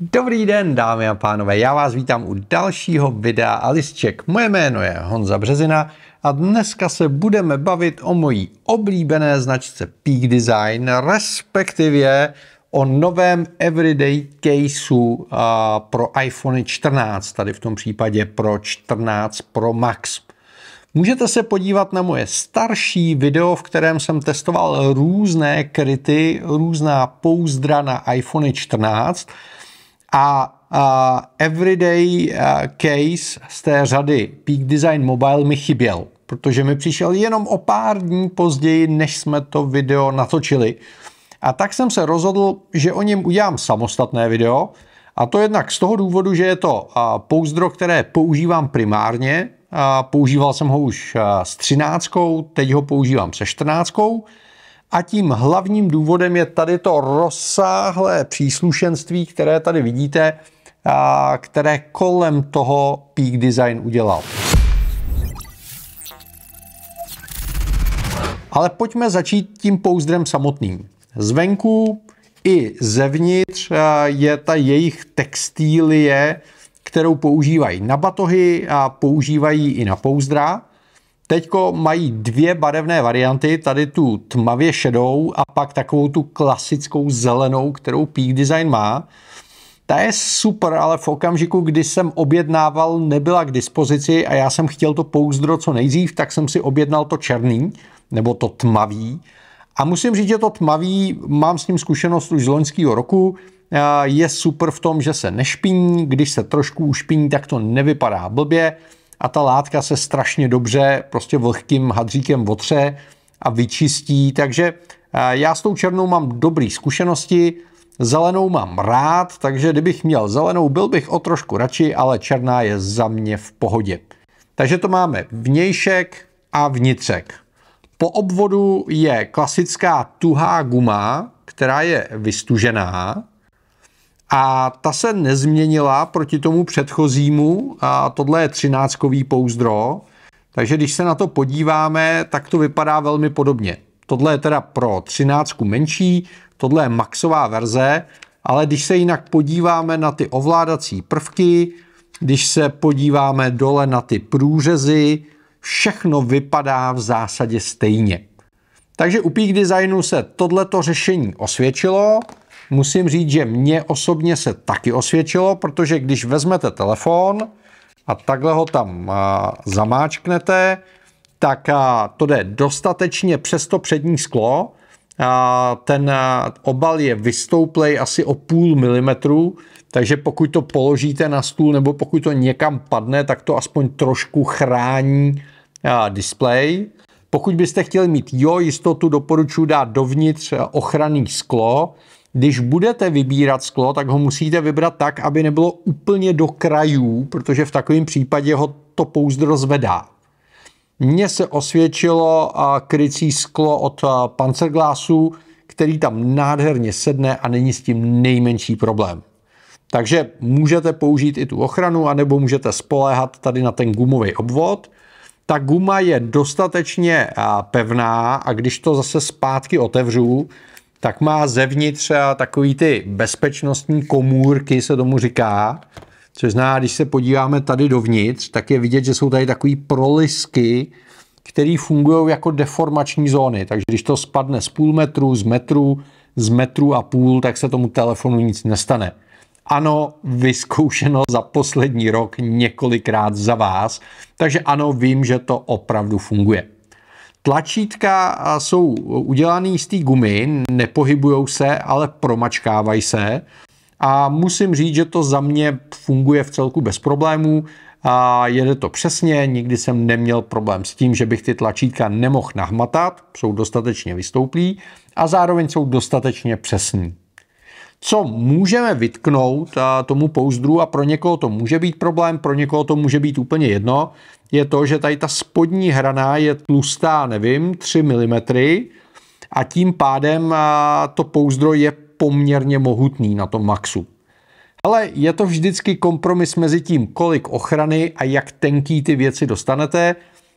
Dobrý den, dámy a pánové, já vás vítám u dalšího videa Alisček. Moje jméno je Honza Březina a dneska se budeme bavit o mojí oblíbené značce Peak Design, respektive o novém everyday caseu pro iPhone 14, tady v tom případě pro 14 Pro Max. Můžete se podívat na moje starší video, v kterém jsem testoval různé kryty, různá pouzdra na iPhone 14, a uh, everyday uh, case z té řady Peak Design Mobile mi chyběl, protože mi přišel jenom o pár dní později, než jsme to video natočili. A tak jsem se rozhodl, že o něm udělám samostatné video. A to jednak z toho důvodu, že je to uh, pouzdro, které používám primárně. Uh, používal jsem ho už uh, s 13, teď ho používám se 14 a tím hlavním důvodem je tady to rozsáhlé příslušenství, které tady vidíte, a které kolem toho Peak Design udělal. Ale pojďme začít tím pouzdrem samotným. Zvenku i zevnitř je ta jejich textílie, kterou používají na batohy a používají i na pouzdra. Teď mají dvě barevné varianty, tady tu tmavě šedou a pak takovou tu klasickou zelenou, kterou Peak Design má. Ta je super, ale v okamžiku, kdy jsem objednával, nebyla k dispozici a já jsem chtěl to pouzdro co nejdřív, tak jsem si objednal to černý, nebo to tmavý. A musím říct, že to tmavý, mám s ním zkušenost už z loňského roku, je super v tom, že se nešpiní, když se trošku ušpiní, tak to nevypadá blbě a ta látka se strašně dobře prostě vlhkým hadříkem otře a vyčistí, takže já s tou černou mám dobré zkušenosti, zelenou mám rád, takže kdybych měl zelenou, byl bych o trošku radši, ale černá je za mě v pohodě. Takže to máme vnějšek a vnitřek. Po obvodu je klasická tuhá guma, která je vystužená, a ta se nezměnila proti tomu předchozímu a tohle je třináctkový pouzdro, takže když se na to podíváme, tak to vypadá velmi podobně. Tohle je teda pro třináctku menší, tohle je maxová verze, ale když se jinak podíváme na ty ovládací prvky, když se podíváme dole na ty průřezy, všechno vypadá v zásadě stejně. Takže u Peak Designu se tohleto řešení osvědčilo, musím říct, že mě osobně se taky osvědčilo, protože když vezmete telefon a takhle ho tam zamáčknete, tak to jde dostatečně přes to přední sklo. Ten obal je vystouplej asi o půl milimetru, takže pokud to položíte na stůl nebo pokud to někam padne, tak to aspoň trošku chrání displej. Pokud byste chtěli mít jo jistotu, doporučuji dát dovnitř ochranný sklo, když budete vybírat sklo, tak ho musíte vybrat tak, aby nebylo úplně do krajů, protože v takovém případě ho to pouzdro zvedá. Mně se osvědčilo krycí sklo od Panzerglassu, který tam nádherně sedne a není s tím nejmenší problém. Takže můžete použít i tu ochranu, anebo můžete spoléhat tady na ten gumový obvod. Ta guma je dostatečně pevná a když to zase zpátky otevřu, tak má zevnitř takový ty bezpečnostní komůrky, se tomu říká, což zná, když se podíváme tady dovnitř, tak je vidět, že jsou tady takový prolisky, které fungují jako deformační zóny. Takže když to spadne z půl metru, z metru, z metru a půl, tak se tomu telefonu nic nestane. Ano, vyzkoušeno za poslední rok několikrát za vás, takže ano, vím, že to opravdu funguje. Tlačítka jsou udělaný z té gumy, nepohybujou se, ale promačkávají se. A musím říct, že to za mě funguje v celku bez problémů. A jede to přesně, nikdy jsem neměl problém s tím, že bych ty tlačítka nemohl nahmatat, jsou dostatečně vystouplí a zároveň jsou dostatečně přesní co můžeme vytknout a tomu pouzdru a pro někoho to může být problém, pro někoho to může být úplně jedno, je to, že tady ta spodní hrana je tlustá, nevím, 3 mm a tím pádem to pouzdro je poměrně mohutný na tom maxu. Ale je to vždycky kompromis mezi tím, kolik ochrany a jak tenký ty věci dostanete.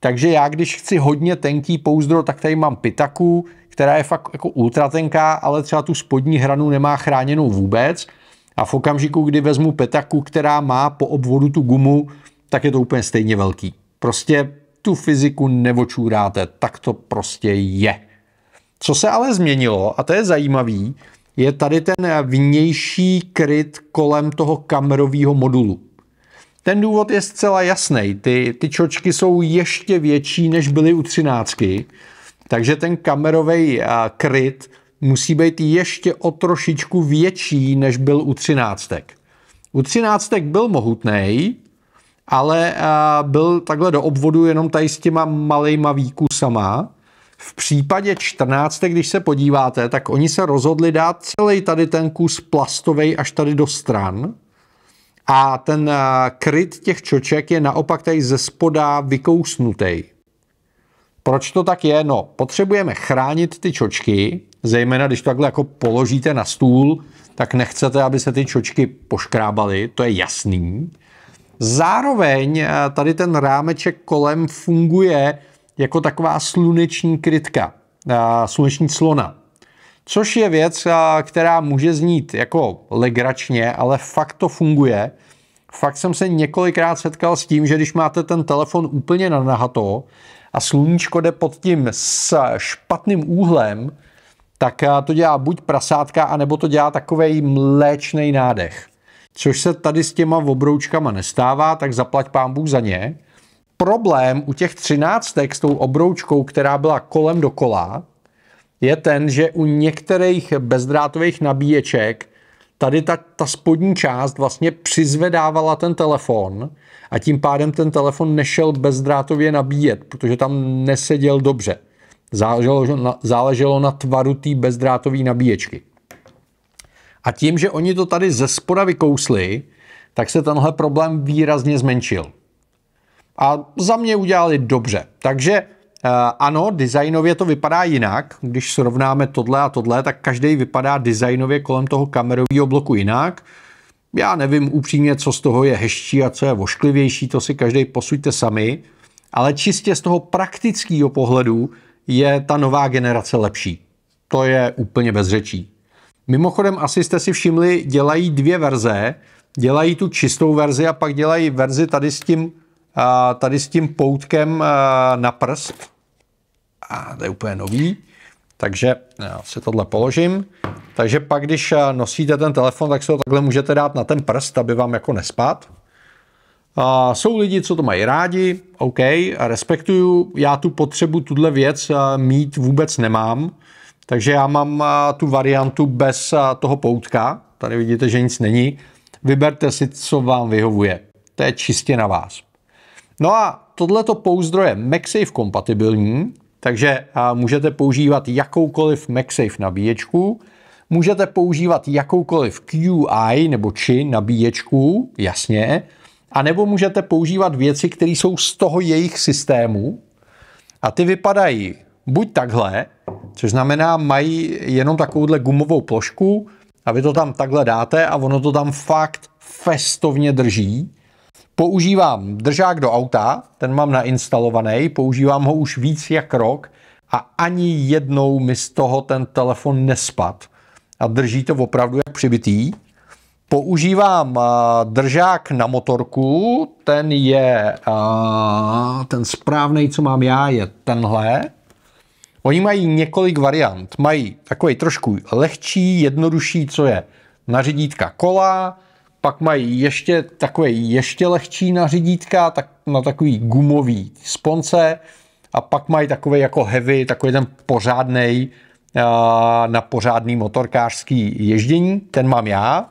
Takže já, když chci hodně tenký pouzdro, tak tady mám pitaku, která je fakt jako ultratenká, ale třeba tu spodní hranu nemá chráněnou vůbec. A v okamžiku, kdy vezmu petaku, která má po obvodu tu gumu, tak je to úplně stejně velký. Prostě tu fyziku nevočůráte, tak to prostě je. Co se ale změnilo, a to je zajímavý, je tady ten vnější kryt kolem toho kamerového modulu. Ten důvod je zcela jasný. Ty, ty čočky jsou ještě větší, než byly u třináctky. Takže ten kamerový kryt musí být ještě o trošičku větší, než byl u třináctek. U třináctek byl mohutný, ale byl takhle do obvodu jenom tady s těma malejma výkusama. V případě 14, když se podíváte, tak oni se rozhodli dát celý tady ten kus plastový až tady do stran. A ten kryt těch čoček je naopak tady ze spoda vykousnutý. Proč to tak je? No, potřebujeme chránit ty čočky, zejména když to takhle jako položíte na stůl, tak nechcete, aby se ty čočky poškrábaly, to je jasný. Zároveň eh, tady ten rámeček kolem funguje jako taková sluneční krytka, eh, sluneční slona. Což je věc, eh, která může znít jako legračně, ale fakt to funguje fakt jsem se několikrát setkal s tím, že když máte ten telefon úplně na nahato a sluníčko jde pod tím s špatným úhlem, tak eh, to dělá buď prasátka, anebo to dělá takový mléčný nádech. Což se tady s těma obroučkama nestává, tak zaplať pán Bůh za ně. Problém u těch třináctek s tou obroučkou, která byla kolem dokola, je ten, že u některých bezdrátových nabíječek tady ta, ta spodní část vlastně přizvedávala ten telefon a tím pádem ten telefon nešel bezdrátově nabíjet, protože tam neseděl dobře. Záleželo na, záleželo na tvaru té bezdrátové nabíječky. A tím, že oni to tady ze spoda vykousli, tak se tenhle problém výrazně zmenšil. A za mě udělali dobře. Takže Eh, ano, designově to vypadá jinak. Když srovnáme tohle a tohle, tak každý vypadá designově kolem toho kamerového bloku jinak. Já nevím upřímně, co z toho je hezčí a co je vošklivější, to si každý posuďte sami. Ale čistě z toho praktického pohledu je ta nová generace lepší. To je úplně bez řečí. Mimochodem, asi jste si všimli, dělají dvě verze. Dělají tu čistou verzi a pak dělají verzi tady s tím, eh, tady s tím poutkem eh, na prst. A to je úplně nový. Takže já si tohle položím. Takže pak, když eh, nosíte ten telefon, tak si ho takhle můžete dát na ten prst, aby vám jako nespát. A jsou lidi, co to mají rádi, OK, respektuju. Já tu potřebu, tuhle věc eh, mít vůbec nemám. Takže já mám eh, tu variantu bez toho poutka. Tady vidíte, že nic není. Vyberte si, co vám vyhovuje. To je čistě na vás. No a tohleto pouzdro je MagSafe kompatibilní, takže můžete používat jakoukoliv MagSafe nabíječku, můžete používat jakoukoliv QI nebo či nabíječku, jasně, a nebo můžete používat věci, které jsou z toho jejich systému a ty vypadají buď takhle, což znamená, mají jenom takovouhle gumovou plošku a vy to tam takhle dáte a ono to tam fakt festovně drží používám držák do auta, ten mám nainstalovaný, používám ho už víc jak rok a ani jednou mi z toho ten telefon nespad a drží to opravdu jak přibitý. Používám držák na motorku, ten je, ten správný, co mám já, je tenhle. Oni mají několik variant. Mají takový trošku lehčí, jednodušší, co je na řidítka kola, pak mají ještě takové ještě lehčí nařídítka, tak na takový gumový sponce a pak mají takový jako heavy, takový ten pořádný na pořádný motorkářský ježdění, ten mám já.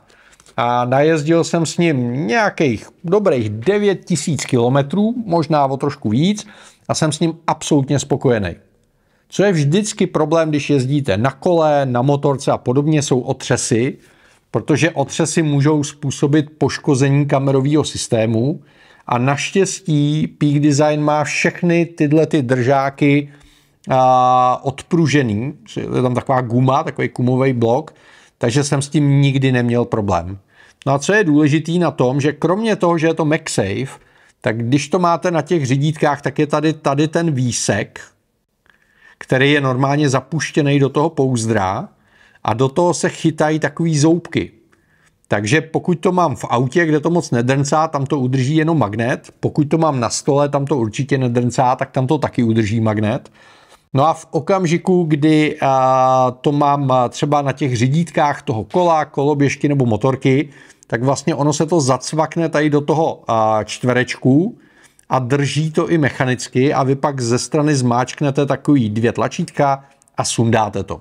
A najezdil jsem s ním nějakých dobrých 9000 kilometrů, možná o trošku víc, a jsem s ním absolutně spokojený. Co je vždycky problém, když jezdíte na kole, na motorce a podobně, jsou otřesy, protože otřesy můžou způsobit poškození kamerového systému a naštěstí Peak Design má všechny tyhle ty držáky odpružený, je tam taková guma, takový gumový blok, takže jsem s tím nikdy neměl problém. No a co je důležitý na tom, že kromě toho, že je to MagSafe, tak když to máte na těch řídítkách, tak je tady, tady ten výsek, který je normálně zapuštěný do toho pouzdra a do toho se chytají takové zoubky. Takže pokud to mám v autě, kde to moc nedrncá, tam to udrží jenom magnet. Pokud to mám na stole, tam to určitě nedrncá, tak tam to taky udrží magnet. No a v okamžiku, kdy to mám třeba na těch řidítkách toho kola, koloběžky nebo motorky, tak vlastně ono se to zacvakne tady do toho čtverečku a drží to i mechanicky a vy pak ze strany zmáčknete takový dvě tlačítka a sundáte to.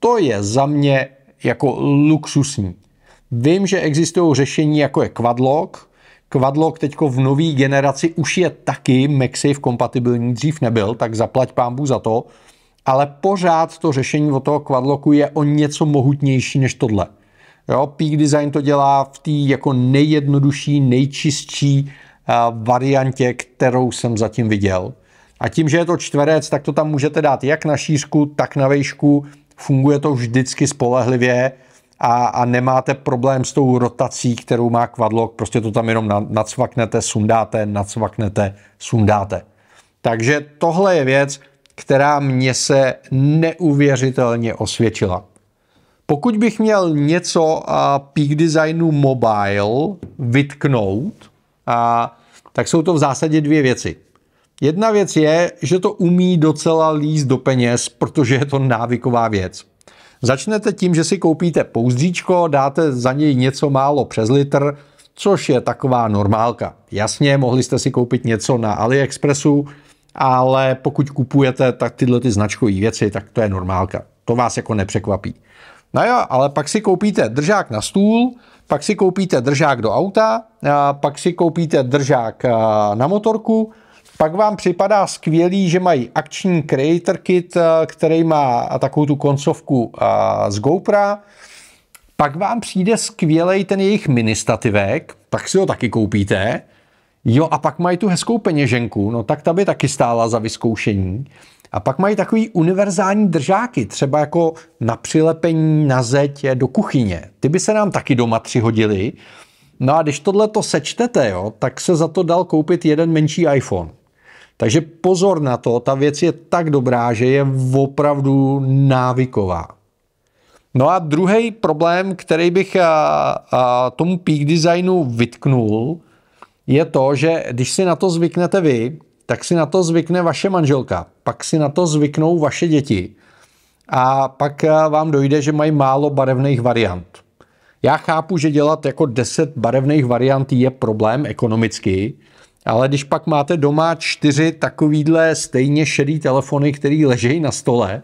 To je za mě jako luxusní. Vím, že existují řešení jako je Quadlock. Quadlock teď v nové generaci už je taky MagSafe kompatibilní, dřív nebyl, tak zaplať pámbu za to. Ale pořád to řešení od toho Quadlocku je o něco mohutnější než tohle. Jo, Peak Design to dělá v té jako nejjednodušší, nejčistší eh, variantě, kterou jsem zatím viděl. A tím, že je to čtverec, tak to tam můžete dát jak na šířku, tak na vejšku, funguje to vždycky spolehlivě a, a nemáte problém s tou rotací, kterou má kvadlok, prostě to tam jenom nacvaknete, sundáte, nacvaknete, sundáte. Takže tohle je věc, která mě se neuvěřitelně osvědčila. Pokud bych měl něco a Peak Designu Mobile vytknout, a, tak jsou to v zásadě dvě věci. Jedna věc je, že to umí docela líst do peněz, protože je to návyková věc. Začnete tím, že si koupíte pouzdříčko, dáte za něj něco málo přes litr, což je taková normálka. Jasně, mohli jste si koupit něco na AliExpressu, ale pokud kupujete tak tyhle ty značkové věci, tak to je normálka. To vás jako nepřekvapí. No jo, ale pak si koupíte držák na stůl, pak si koupíte držák do auta, pak si koupíte držák na motorku, pak vám připadá skvělý, že mají akční creator kit, eh, který má takovou tu koncovku eh, z GoPro. Pak vám přijde skvělej ten jejich ministativek, tak si ho taky koupíte. Jo, a pak mají tu hezkou peněženku, no tak ta by taky stála za vyzkoušení. A pak mají takový univerzální držáky, třeba jako na přilepení na zeď eh, do kuchyně. Ty by se nám taky doma tři hodili, No a když tohle to sečtete, jo, tak se za to dal koupit jeden menší iPhone. Takže pozor na to, ta věc je tak dobrá, že je opravdu návyková. No a druhý problém, který bych a, a tomu peak designu vytknul, je to, že když si na to zvyknete vy, tak si na to zvykne vaše manželka, pak si na to zvyknou vaše děti a pak vám dojde, že mají málo barevných variant. Já chápu, že dělat jako 10 barevných variant je problém ekonomicky, ale když pak máte doma čtyři takovýhle stejně šedý telefony, který ležejí na stole,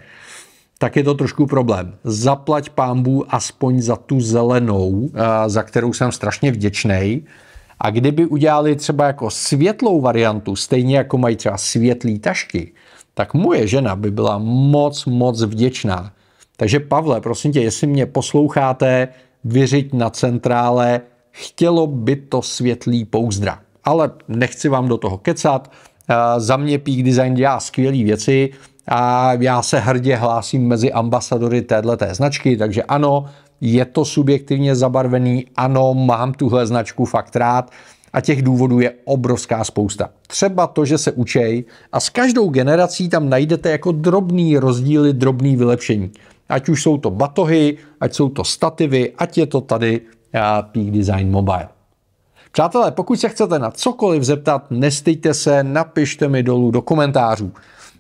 tak je to trošku problém. Zaplať pámbu aspoň za tu zelenou, eh, za kterou jsem strašně vděčný. A kdyby udělali třeba jako světlou variantu, stejně jako mají třeba světlý tašky, tak moje žena by byla moc, moc vděčná. Takže Pavle, prosím tě, jestli mě posloucháte, vyřiď na centrále, chtělo by to světlý pouzdra ale nechci vám do toho kecat. Eh, za mě Peak Design dělá skvělé věci a já se hrdě hlásím mezi ambasadory téhleté značky, takže ano, je to subjektivně zabarvený, ano, mám tuhle značku fakt rád a těch důvodů je obrovská spousta. Třeba to, že se učej a s každou generací tam najdete jako drobný rozdíly, drobný vylepšení. Ať už jsou to batohy, ať jsou to stativy, ať je to tady eh, Peak Design Mobile. Přátelé, pokud se chcete na cokoliv zeptat, nestejte se, napište mi dolů do komentářů.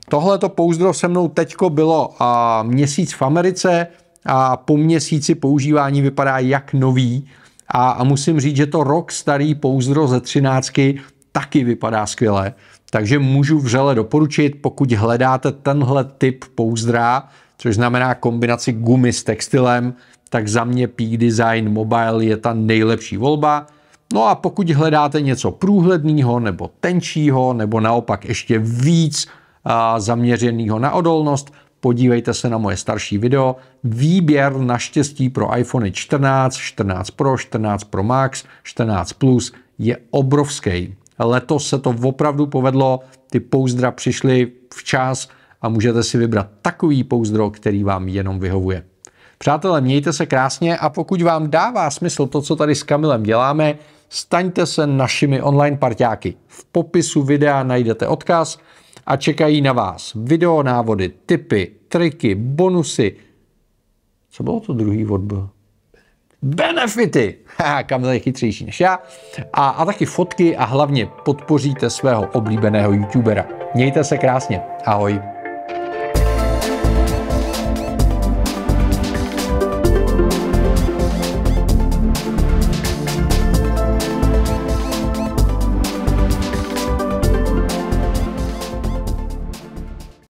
Tohle to pouzdro se mnou teďko bylo a měsíc v Americe a po měsíci používání vypadá jak nový a, a musím říct, že to rok starý pouzdro ze třináctky taky vypadá skvěle. Takže můžu vřele doporučit, pokud hledáte tenhle typ pouzdra, což znamená kombinaci gumy s textilem, tak za mě Peak Design Mobile je ta nejlepší volba. No a pokud hledáte něco průhledného nebo tenčího, nebo naopak ještě víc zaměřeného na odolnost, podívejte se na moje starší video. Výběr naštěstí pro iPhone 14, 14 Pro, 14 Pro Max, 14 Plus je obrovský. Letos se to opravdu povedlo, ty pouzdra přišly včas a můžete si vybrat takový pouzdro, který vám jenom vyhovuje. Přátelé, mějte se krásně a pokud vám dává smysl to, co tady s Kamilem děláme, staňte se našimi online parťáky. V popisu videa najdete odkaz a čekají na vás videonávody, tipy, triky, bonusy. Co bylo to druhý byl? benefity, kam je chytřejší než já, a, a taky fotky a hlavně podpoříte svého oblíbeného youtubera. Mějte se krásně, ahoj.